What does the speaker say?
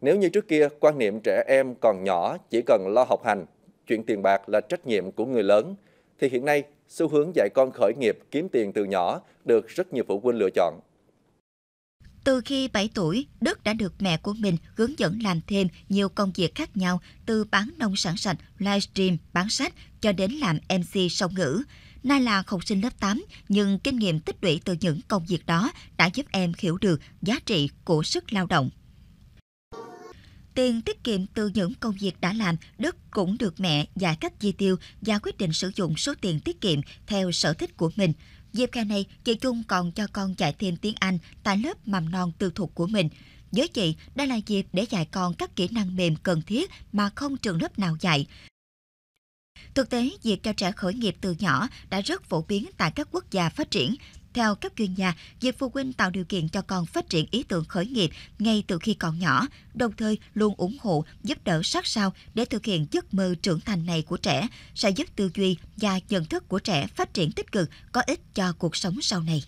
Nếu như trước kia, quan niệm trẻ em còn nhỏ chỉ cần lo học hành, chuyện tiền bạc là trách nhiệm của người lớn, thì hiện nay xu hướng dạy con khởi nghiệp kiếm tiền từ nhỏ được rất nhiều phụ huynh lựa chọn. Từ khi 7 tuổi, Đức đã được mẹ của mình hướng dẫn làm thêm nhiều công việc khác nhau từ bán nông sản sạch, livestream, bán sách cho đến làm MC song ngữ. Nay là học sinh lớp 8, nhưng kinh nghiệm tích lũy từ những công việc đó đã giúp em hiểu được giá trị của sức lao động. Tiền tiết kiệm từ những công việc đã làm, Đức cũng được mẹ dạy cách chi tiêu và quyết định sử dụng số tiền tiết kiệm theo sở thích của mình. Dịp hè này, chị Trung còn cho con dạy thêm tiếng Anh tại lớp mầm non tư thục của mình. Với chị, đây là dịp để dạy con các kỹ năng mềm cần thiết mà không trường lớp nào dạy. Thực tế, việc cho trẻ khởi nghiệp từ nhỏ đã rất phổ biến tại các quốc gia phát triển, theo các chuyên gia, việc phụ huynh tạo điều kiện cho con phát triển ý tưởng khởi nghiệp ngay từ khi còn nhỏ, đồng thời luôn ủng hộ, giúp đỡ sát sao để thực hiện giấc mơ trưởng thành này của trẻ, sẽ giúp tư duy và nhận thức của trẻ phát triển tích cực có ích cho cuộc sống sau này.